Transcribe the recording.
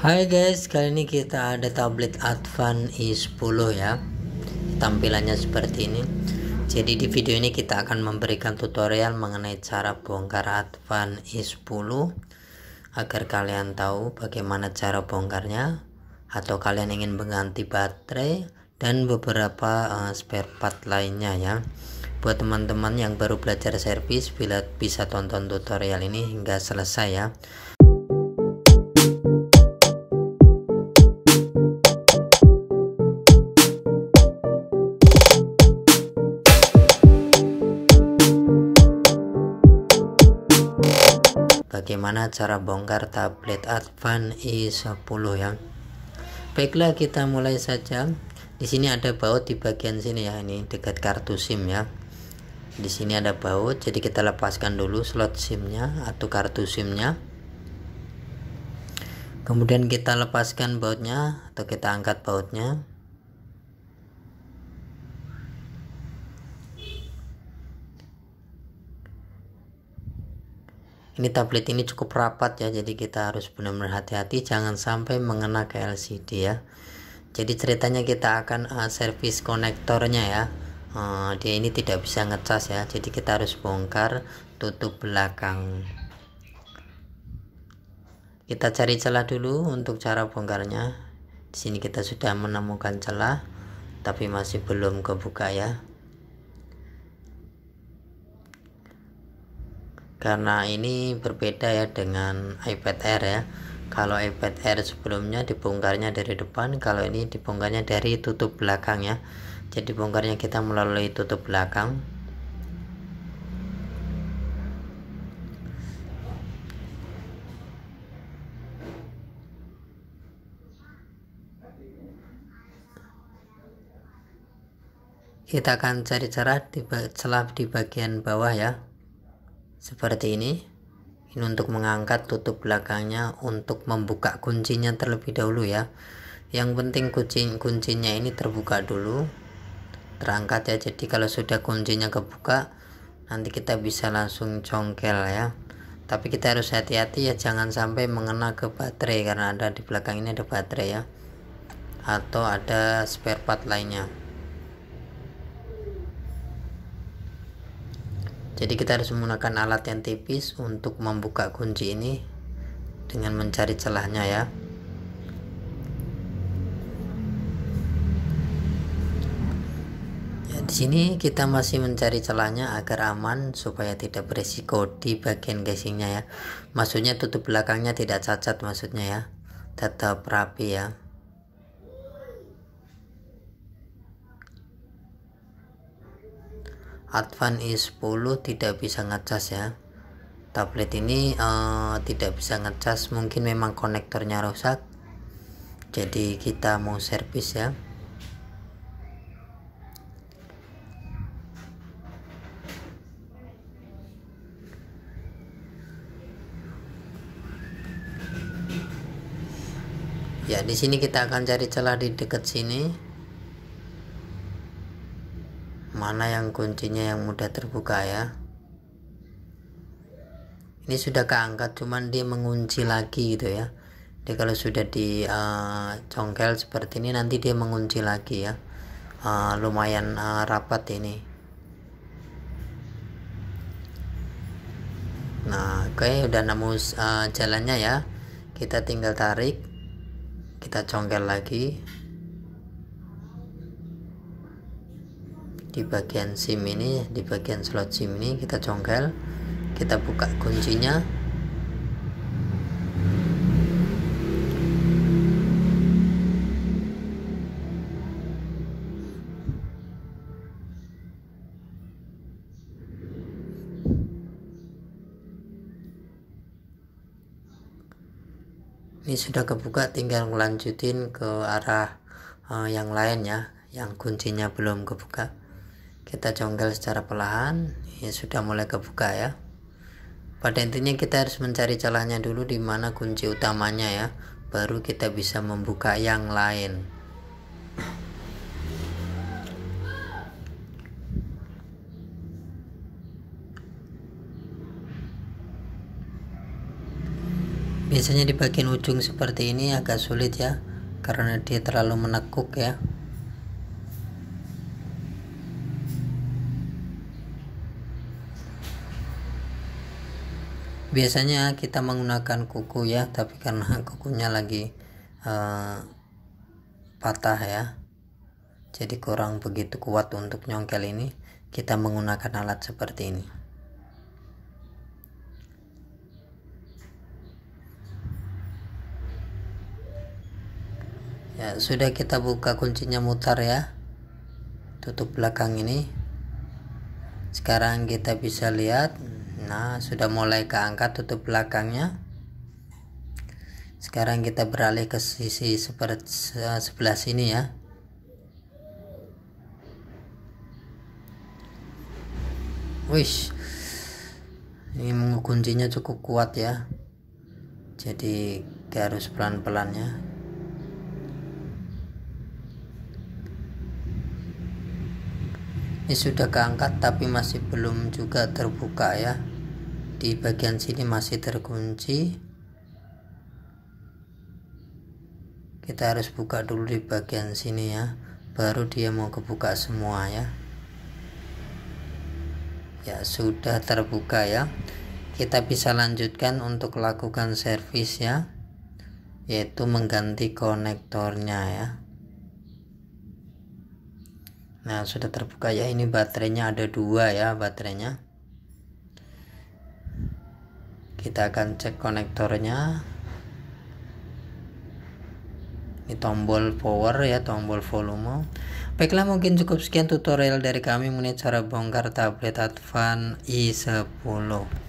Hai guys, kali ini kita ada tablet Advan i10 e ya. Tampilannya seperti ini. Jadi di video ini kita akan memberikan tutorial mengenai cara bongkar Advan i10 e agar kalian tahu bagaimana cara bongkarnya atau kalian ingin mengganti baterai dan beberapa uh, spare part lainnya ya buat teman-teman yang baru belajar servis bila bisa tonton tutorial ini hingga selesai ya bagaimana cara bongkar tablet Advan i10 e ya baiklah kita mulai saja di sini ada baut di bagian sini ya ini dekat kartu SIM ya di sini ada baut jadi kita lepaskan dulu slot SIM-nya atau kartu SIM-nya. kemudian kita lepaskan bautnya atau kita angkat bautnya ini tablet ini cukup rapat ya jadi kita harus benar-benar hati-hati jangan sampai mengena ke LCD ya jadi ceritanya kita akan uh, servis konektornya ya uh, dia ini tidak bisa ngecas ya jadi kita harus bongkar tutup belakang kita cari celah dulu untuk cara bongkarnya di sini kita sudah menemukan celah tapi masih belum kebuka ya karena ini berbeda ya dengan iPad Air ya kalau iPad Air sebelumnya dibongkarnya dari depan kalau ini dibongkarnya dari tutup belakang ya jadi bongkarnya kita melalui tutup belakang kita akan cari cara di celah di bagian bawah ya seperti ini ini untuk mengangkat tutup belakangnya untuk membuka kuncinya terlebih dahulu ya yang penting kunci kuncinya ini terbuka dulu terangkat ya jadi kalau sudah kuncinya kebuka nanti kita bisa langsung congkel ya tapi kita harus hati-hati ya jangan sampai mengena ke baterai karena ada di belakang ini ada baterai ya atau ada spare part lainnya jadi kita harus menggunakan alat yang tipis untuk membuka kunci ini dengan mencari celahnya ya. ya di sini kita masih mencari celahnya agar aman supaya tidak berisiko di bagian casingnya ya maksudnya tutup belakangnya tidak cacat maksudnya ya tetap rapi ya Advan i10 e tidak bisa ngecas ya tablet ini uh, tidak bisa ngecas mungkin memang konektornya rusak jadi kita mau servis ya ya di sini kita akan cari celah di dekat sini mana yang kuncinya yang mudah terbuka ya ini sudah keangkat cuman dia mengunci lagi gitu ya dia kalau sudah di uh, congkel seperti ini nanti dia mengunci lagi ya uh, lumayan uh, rapat ini nah oke okay, udah nemu uh, jalannya ya kita tinggal tarik kita congkel lagi di bagian SIM ini di bagian slot SIM ini kita congkel, kita buka kuncinya ini sudah kebuka tinggal ngelanjutin ke arah uh, yang lain ya yang kuncinya belum kebuka kita jongkel secara perlahan ya sudah mulai kebuka ya pada intinya kita harus mencari celahnya dulu di mana kunci utamanya ya baru kita bisa membuka yang lain biasanya di bagian ujung seperti ini agak sulit ya karena dia terlalu menekuk ya biasanya kita menggunakan kuku ya tapi karena kukunya lagi uh, patah ya jadi kurang begitu kuat untuk nyongkel ini kita menggunakan alat seperti ini ya sudah kita buka kuncinya mutar ya tutup belakang ini sekarang kita bisa lihat Nah, sudah mulai keangkat tutup belakangnya. Sekarang kita beralih ke sisi sebelah sini ya. Wish. Ini mengukuncinya cukup kuat ya. Jadi harus pelan pelannya ini sudah keangkat tapi masih belum juga terbuka ya di bagian sini masih terkunci kita harus buka dulu di bagian sini ya baru dia mau kebuka semua ya ya sudah terbuka ya kita bisa lanjutkan untuk lakukan servis ya yaitu mengganti konektornya ya nah sudah terbuka ya ini baterainya ada dua ya baterainya kita akan cek konektornya ini tombol power ya tombol volume baiklah mungkin cukup sekian tutorial dari kami mengenai cara bongkar tablet Advan i10